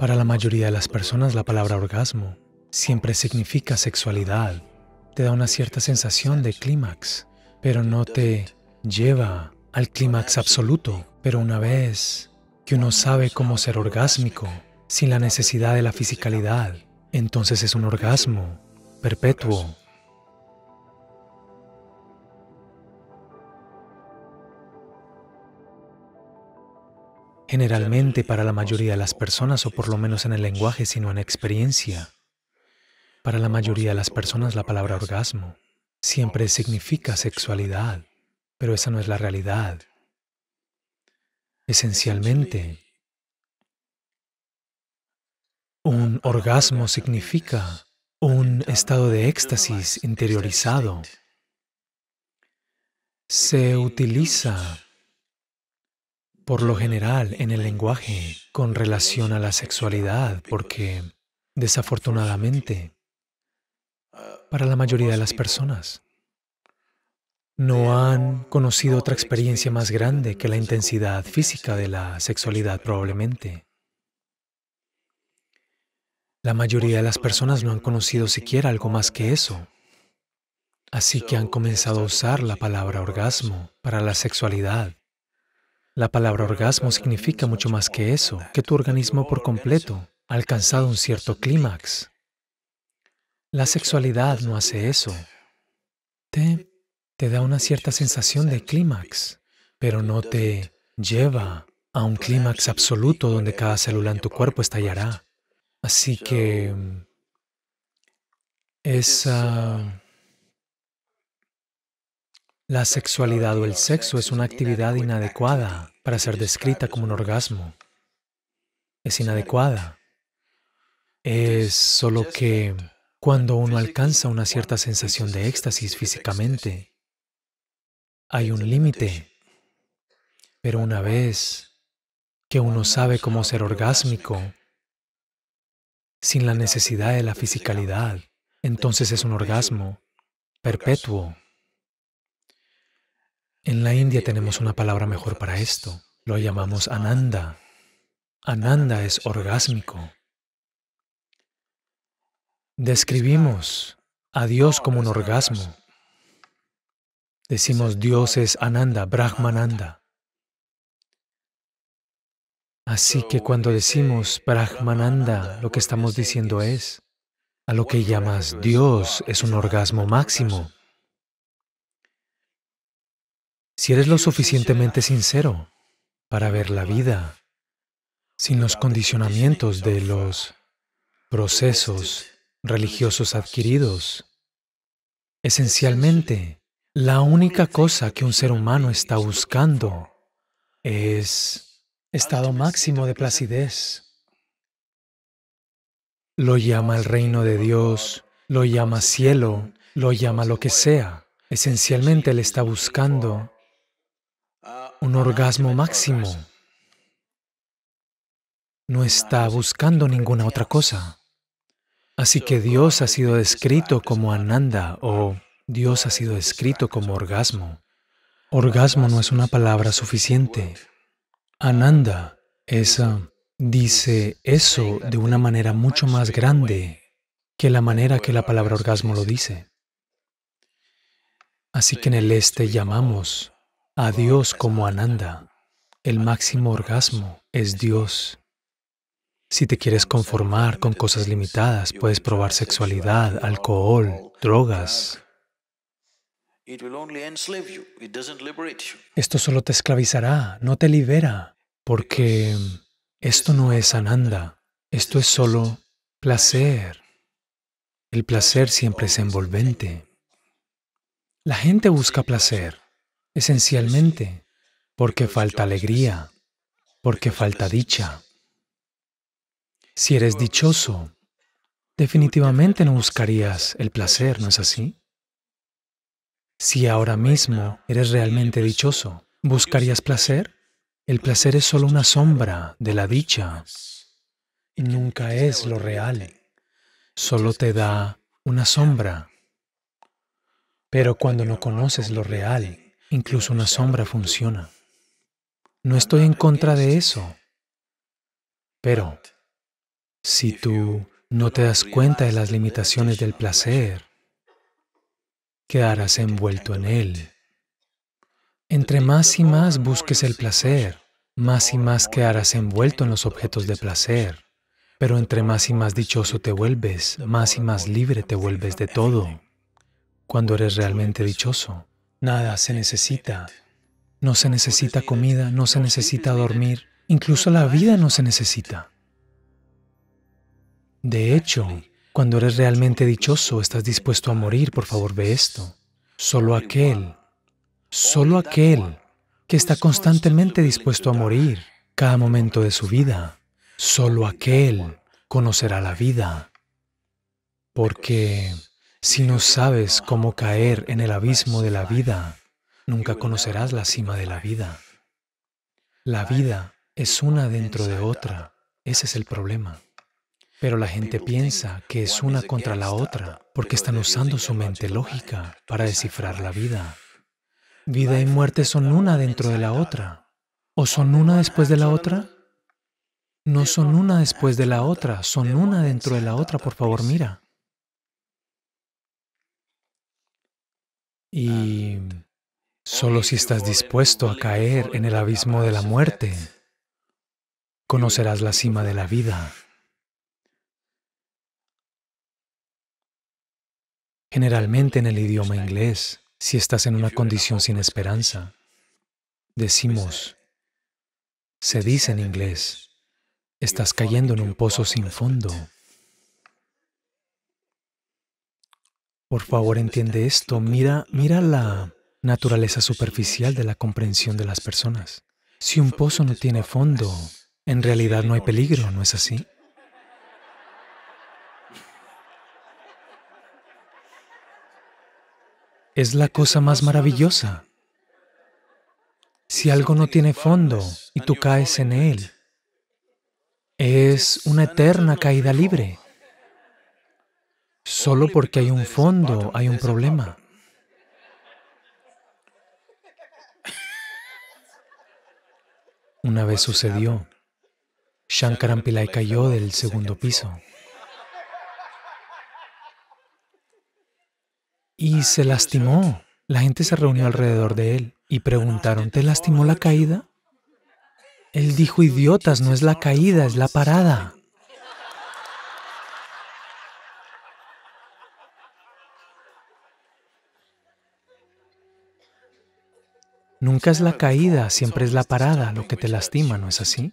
Para la mayoría de las personas la palabra orgasmo siempre significa sexualidad, te da una cierta sensación de clímax, pero no te lleva al clímax absoluto. Pero una vez que uno sabe cómo ser orgásmico, sin la necesidad de la fisicalidad, entonces es un orgasmo perpetuo. generalmente para la mayoría de las personas, o por lo menos en el lenguaje, sino en experiencia. Para la mayoría de las personas la palabra orgasmo siempre significa sexualidad, pero esa no es la realidad. Esencialmente, un orgasmo significa un estado de éxtasis interiorizado. Se utiliza por lo general en el lenguaje con relación a la sexualidad, porque desafortunadamente, para la mayoría de las personas, no han conocido otra experiencia más grande que la intensidad física de la sexualidad probablemente. La mayoría de las personas no han conocido siquiera algo más que eso. Así que han comenzado a usar la palabra orgasmo para la sexualidad. La palabra orgasmo significa mucho más que eso, que tu organismo por completo ha alcanzado un cierto clímax. La sexualidad no hace eso. Te, te da una cierta sensación de clímax, pero no te lleva a un clímax absoluto donde cada célula en tu cuerpo estallará. Así que esa ah, la sexualidad o el sexo es una actividad inadecuada para ser descrita como un orgasmo. Es inadecuada. Es solo que cuando uno alcanza una cierta sensación de éxtasis físicamente, hay un límite. Pero una vez que uno sabe cómo ser orgásmico, sin la necesidad de la fisicalidad, entonces es un orgasmo perpetuo. En la India tenemos una palabra mejor para esto. Lo llamamos ananda. Ananda es orgásmico. Describimos a Dios como un orgasmo. Decimos Dios es ananda, brahmananda. Así que cuando decimos brahmananda, lo que estamos diciendo es, a lo que llamas Dios es un orgasmo máximo si eres lo suficientemente sincero para ver la vida sin los condicionamientos de los procesos religiosos adquiridos, esencialmente la única cosa que un ser humano está buscando es estado máximo de placidez. Lo llama el reino de Dios, lo llama cielo, lo llama lo que sea. Esencialmente él está buscando un orgasmo máximo. No está buscando ninguna otra cosa. Así que Dios ha sido descrito como ananda o Dios ha sido descrito como orgasmo. Orgasmo no es una palabra suficiente. Ananda esa ah, dice eso de una manera mucho más grande que la manera que la palabra orgasmo lo dice. Así que en el este llamamos a Dios como Ananda. El máximo orgasmo es Dios. Si te quieres conformar con cosas limitadas, puedes probar sexualidad, alcohol, drogas. Esto solo te esclavizará, no te libera, porque esto no es ananda, esto es solo placer. El placer siempre es envolvente. La gente busca placer. Esencialmente, porque falta alegría, porque falta dicha. Si eres dichoso, definitivamente no buscarías el placer, ¿no es así? Si ahora mismo eres realmente dichoso, ¿buscarías placer? El placer es solo una sombra de la dicha. Nunca es lo real. Solo te da una sombra. Pero cuando no conoces lo real, Incluso una sombra funciona. No estoy en contra de eso. Pero si tú no te das cuenta de las limitaciones del placer, quedarás envuelto en él. Entre más y más busques el placer, más y más quedarás envuelto en los objetos de placer. Pero entre más y más dichoso te vuelves, más y más libre te vuelves de todo, cuando eres realmente dichoso. Nada se necesita. No se necesita comida, no se necesita dormir, incluso la vida no se necesita. De hecho, cuando eres realmente dichoso, estás dispuesto a morir, por favor, ve esto. Solo aquel, solo aquel que está constantemente dispuesto a morir cada momento de su vida, solo aquel conocerá la vida. Porque si no sabes cómo caer en el abismo de la vida, nunca conocerás la cima de la vida. La vida es una dentro de otra, ese es el problema. Pero la gente piensa que es una contra la otra porque están usando su mente lógica para descifrar la vida. Vida y muerte son una dentro de la otra. ¿O son una después de la otra? No son una después de la otra, son una dentro de la otra, por favor, mira. Y solo si estás dispuesto a caer en el abismo de la muerte, conocerás la cima de la vida. Generalmente en el idioma inglés, si estás en una condición sin esperanza, decimos, se dice en inglés, estás cayendo en un pozo sin fondo. Por favor, entiende esto. Mira, mira la naturaleza superficial de la comprensión de las personas. Si un pozo no tiene fondo, en realidad no hay peligro, ¿no es así? Es la cosa más maravillosa. Si algo no tiene fondo y tú caes en él, es una eterna caída libre. Solo porque hay un fondo, hay un problema. Una vez sucedió, Shankaran Pillai cayó del segundo piso y ah, se lastimó. La gente se reunió alrededor de él y preguntaron, ¿te lastimó la caída? Él dijo, idiotas, no es la caída, es la parada. Nunca es la caída, siempre es la parada lo que te lastima, ¿no es así?